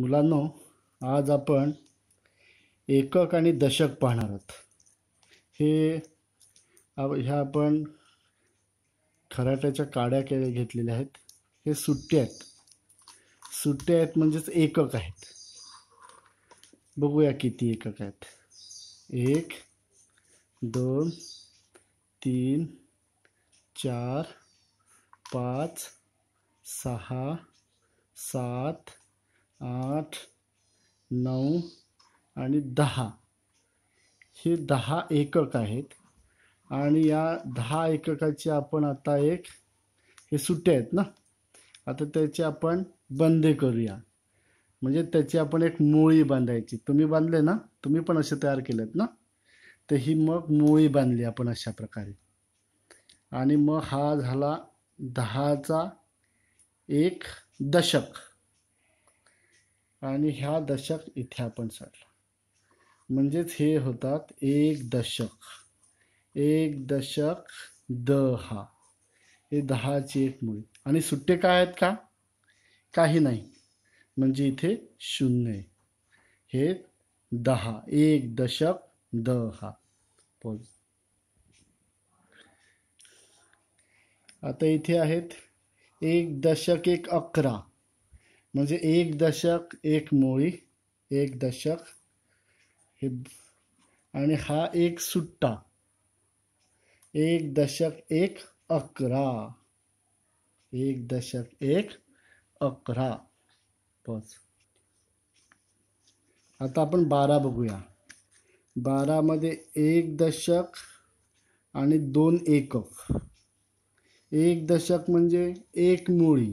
मुलांनो आज आपण एकक आणि दशक पाहणार आहोत हे ह्या आपण खराट्याच्या काड्या केल्या घेतलेल्या आहेत हे सुट्ट्या आहेत सुट्ट्या आहेत म्हणजेच एकक आहेत बघूया किती एकक आहेत एक दोन तीन चार पाच सहा सात आठ नऊ आणि दहा हे दहा एकक आहेत आणि या दहा एककाची आपण आता एक हे सुटे आहेत ना आता त्याचे आपण बंदे करूया म्हणजे त्याची आपण एक मोळी बांधायची तुम्ही बांधले ना तुम्ही पण असे तयार केलेत ना तर ही मग मोळी बांधली आपण अशा प्रकारे आणि मग हा झाला दहाचा एक दशक आणि ह्या दशक इथे आपण साठला म्हणजेच हे होतात एक दशक एक दशक द हा हे दहाची एक मुळी आणि सुट्टे काय आहेत का काही नाही म्हणजे इथे शून्य हे दहा एक दशक दहा पॉज आता इथे आहेत एक दशक एक अकरा म्हणजे एक दशक एक मोळी एक दशक हे आणि हा एक सुट्टा एक दशक एक अकरा एक दशक एक अकरा बस आता आपण बारा बघूया बारामध्ये एक दशक आणि दोन एकक एक दशक म्हणजे एक मुळी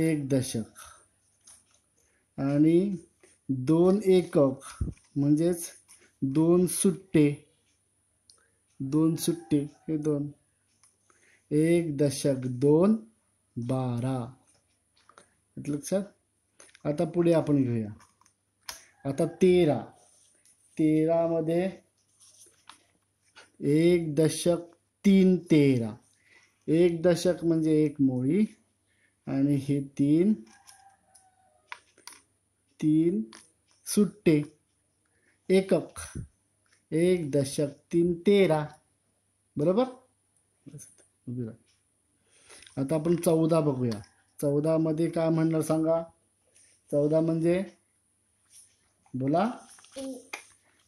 एक दशक आणि दोन एकक म्हणजेच दोन सुट्टे दोन सुट्टे हे दोन एक दशक दोन बारा सर आता पुढे आपण घेऊया आता तेरा तेरामध्ये एक दशक तीन तेरा एक दशक म्हणजे एक मोळी आणि हे तीन तीन सुट्टे एकक एक दशक तीन तेरा बरोबर आता आपण चौदा बघूया चौदामध्ये काय म्हणणार सांगा चौदा म्हणजे बोला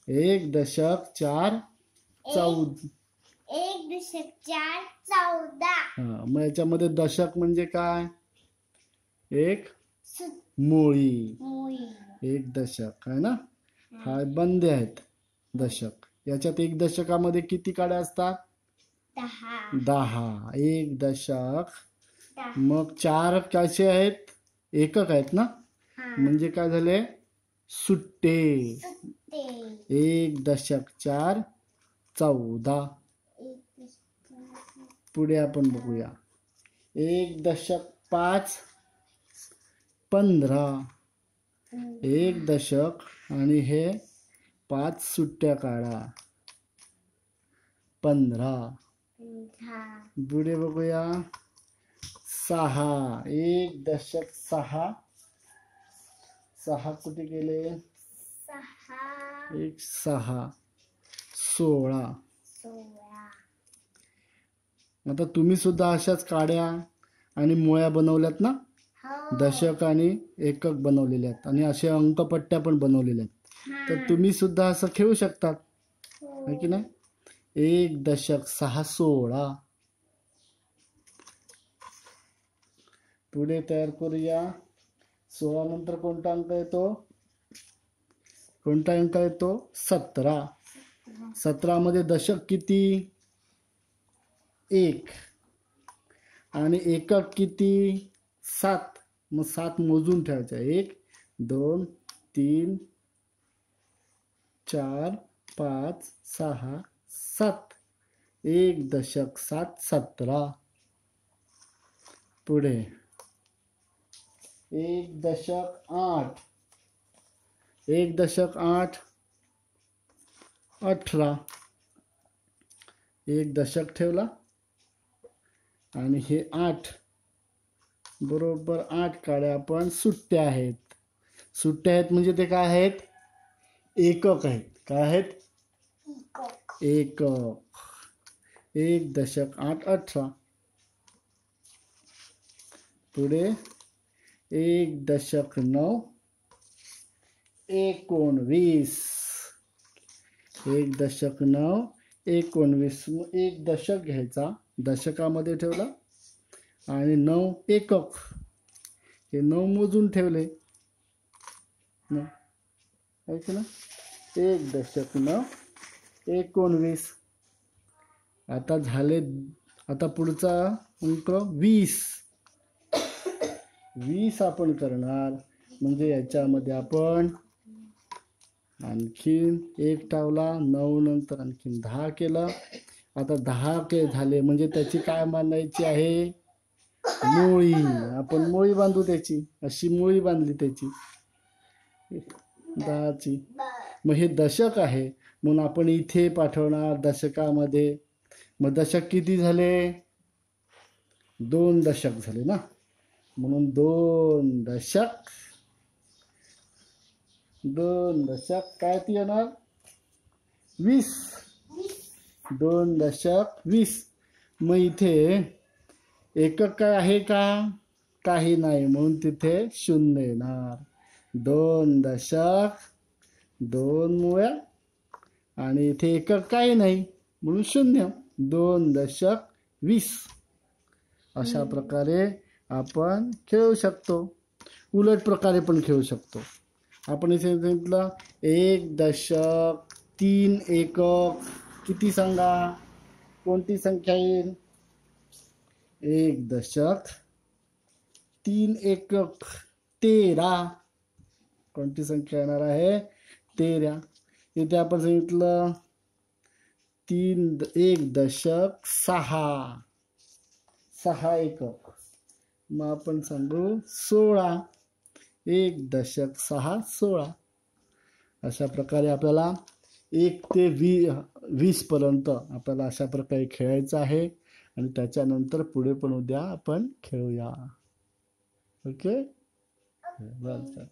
एक दशक चार चौद एक दशक चार चौदा हा मग याच्यामध्ये दशक म्हणजे काय एक मुळी एक दशक आहे ना हा बंदे आहेत दशक याच्यात एक दशकामध्ये किती काड्या असतात दहा एक दशक मग चार कसे आहेत एकक आहेत ना म्हणजे काय झाले सुट्टे एक दशक चार चौदा पुढे आपण बघूया एक दशक पाच पंधरा एक दशक आणि हे पाच सुट्ट्या काढा पंधरा पुढे बघूया सहा एक दशक सहा सहा कुठे गेले एक सहा सोळा आता तुम्ही सुद्धा अशाच काड्या आणि मुळ्या बनवल्यात ना दशक आणि एकक बनवलेले आहेत आणि असे अंकपट्ट्या पण बनवलेल्या आहेत तर तुम्ही सुद्धा असं खेळू शकतात हो. है की नाही एक दशक सहा सोळा पुढे तयार करूया सोळा नंतर कोणता अंक येतो कोणता अंक येतो सतरा सतरामध्ये दशक किती एक आणि एकक किती सात मग सात मोजून ठेवायचा एक दोन तीन चार पाच सहा सात एक दशक सात सतरा पुढे एक दशक आठ एक दशक आठ अठरा एक दशक ठेवला आणि हे आठ बरोबर आठ काड्या पण सुट्ट्या आहेत सुट्ट्या आहेत म्हणजे ते काय आहेत एकक आहेत काय आहेत एकक एक दशक आठ अठरा पुढे एक दशक नऊ एकोणवीस एक दशक नऊ एकोणवीस एक दशक घ्यायचा दशकामध्ये ठेवला आणि नऊ एकक हे नऊ मोजून ठेवले ना ऐक ना एक दशक नऊ एकोणवीस आता झाले आता पुढचा अंक वीस वीस आपण करणार म्हणजे याच्यामध्ये आपण आणखीन एक टावला नऊ नंतर आणखीन दहा केला आता दहा के झाले म्हणजे त्याची काय मानायची आहे मुळी आपण मुळी बांधू त्याची अशी मुळी बांधली त्याची दहाची मग हे दशक आहे म्हणून आपण इथे पाठवणार दशकामध्ये मग दशक किती झाले दोन दशक झाले ना म्हणून दोन दशक दोन दशक काय ती येणार वीस दोन दशक वीस मग इथे एकक काय आहे का काही नाही म्हणून तिथे शून्य येणार दोन दशक दोन मुळ्या आणि इथे एकक काही नाही म्हणून शून्य दोन दशक वीस अशा प्रकारे आपण खेळू शकतो उलट प्रकारे पण खेळू शकतो आपण इथे सांगितलं एक दशक तीन एकक किती सांगा कोणती संख्या येईल एक दशक तीन एकक तेरा कोणती संख्या येणार आहे तेरा इथे आपण सांगितलं तीन एक दशक सहा सहा एकक मग आपण सांगू सोळा एक दशक सहा सोळा अशा प्रकारे आपल्याला एक ते वी वीसपर्यंत आपल्याला अशा प्रकारे खेळायचं आहे आणि त्याच्यानंतर पुढे पण उद्या आपण खेळूया ओके चालेल